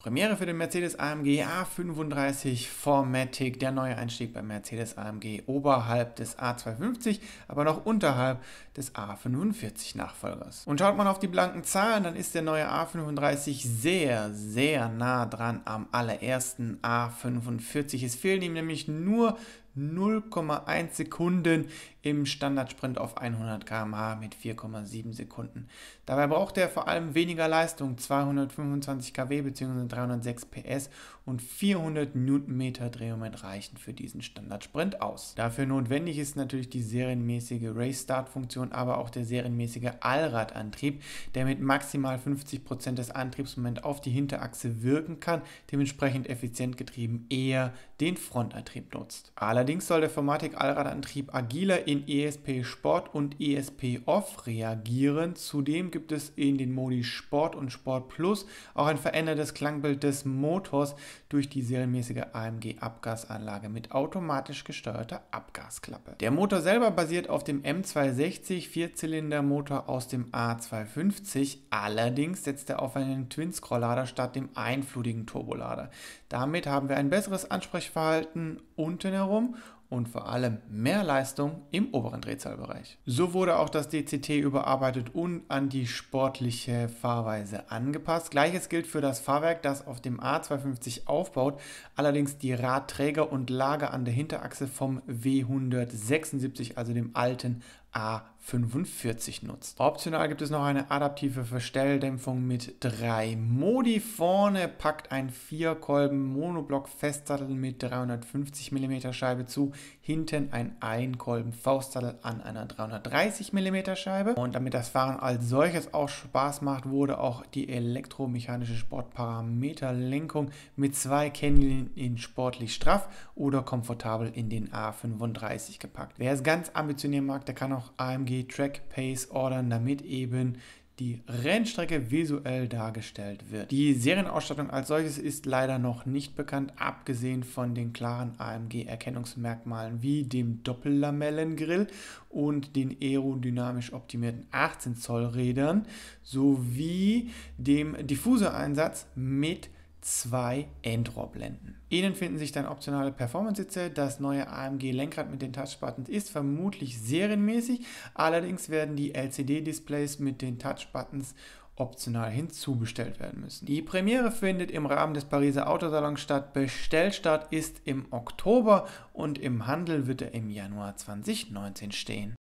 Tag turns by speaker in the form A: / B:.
A: Premiere für den Mercedes AMG A35 Formatic, der neue Einstieg beim Mercedes AMG oberhalb des A250, aber noch unterhalb des A45 Nachfolgers. Und schaut man auf die blanken Zahlen, dann ist der neue A35 sehr, sehr nah dran am allerersten A45. Es fehlen ihm nämlich nur 0,1 Sekunden im Standardsprint auf 100 km/h mit 4,7 Sekunden. Dabei braucht er vor allem weniger Leistung, 225 kW bzw. 2306 PS und 400 Newtonmeter Drehmoment reichen für diesen Standardsprint aus. Dafür notwendig ist natürlich die serienmäßige Race Start Funktion, aber auch der serienmäßige Allradantrieb, der mit maximal 50% Prozent des Antriebsmoments auf die Hinterachse wirken kann, dementsprechend effizient getrieben eher den Frontantrieb nutzt. Allerdings soll der Formatik Allradantrieb agiler in ESP Sport und ESP Off reagieren. Zudem gibt es in den Modi Sport und Sport Plus auch ein verändertes Klang Rückspiegelbild des Motors durch die serienmäßige AMG Abgasanlage mit automatisch gesteuerter Abgasklappe. Der Motor selber basiert auf dem M260 Vierzylindermotor aus dem A250, allerdings setzt er auf einen Twin-Scroll-Lader statt dem einflugigen Turbolader. Damit haben wir ein besseres Ansprechverhalten unten herum und vor allem mehr Leistung im oberen Drehzahlbereich. So wurde auch das DCT überarbeitet und an die sportliche Fahrweise angepasst. Gleiches gilt für das Fahrwerk, das auf dem A250 aufbaut, allerdings die Radträger und Lager an der Hinterachse vom W176, also dem alten A45 nutzt. Optional gibt es noch eine adaptive Verstelldämpfung mit drei Modi. Vorne packt ein Vierkolben Monoblock Festsattel mit 350 mm Scheibe zu, hinten ein Einkolben Faustsattel an einer 330 mm Scheibe. Und damit das Fahren als solches auch Spaß macht, wurde auch die elektromechanische Sportparameterlenkung mit zwei Kennlinien in sportlich straff oder komfortabel in den A35 gepackt. Wer es ganz ambitionieren mag, der kann auch AMG Track Pace ordern, damit eben die Rennstrecke visuell dargestellt wird. Die Serienausstattung als solches ist leider noch nicht bekannt, abgesehen von den klaren AMG-Erkennungsmerkmalen wie dem Doppellamellengrill und den aerodynamisch optimierten 18 Zoll Rädern sowie dem Diffuseinsatz mit zwei Endrohrblenden. Innen finden sich dann optionale Performance-Sitze. Das neue AMG-Lenkrad mit den Touch-Buttons ist vermutlich serienmäßig. Allerdings werden die LCD-Displays mit den Touch-Buttons optional hinzubestellt werden müssen. Die Premiere findet im Rahmen des Pariser Autosalons statt. Bestellstart ist im Oktober und im Handel wird er im Januar 2019 stehen.